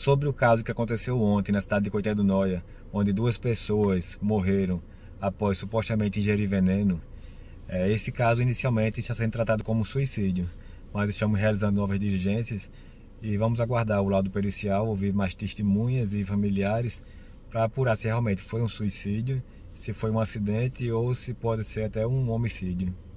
sobre o caso que aconteceu ontem na cidade de Coité do Noia, onde duas pessoas morreram após supostamente ingerir veneno, é, esse caso inicialmente está sendo tratado como suicídio, mas estamos realizando novas diligências e vamos aguardar o laudo pericial, ouvir mais testemunhas e familiares para apurar se realmente foi um suicídio, se foi um acidente ou se pode ser até um homicídio.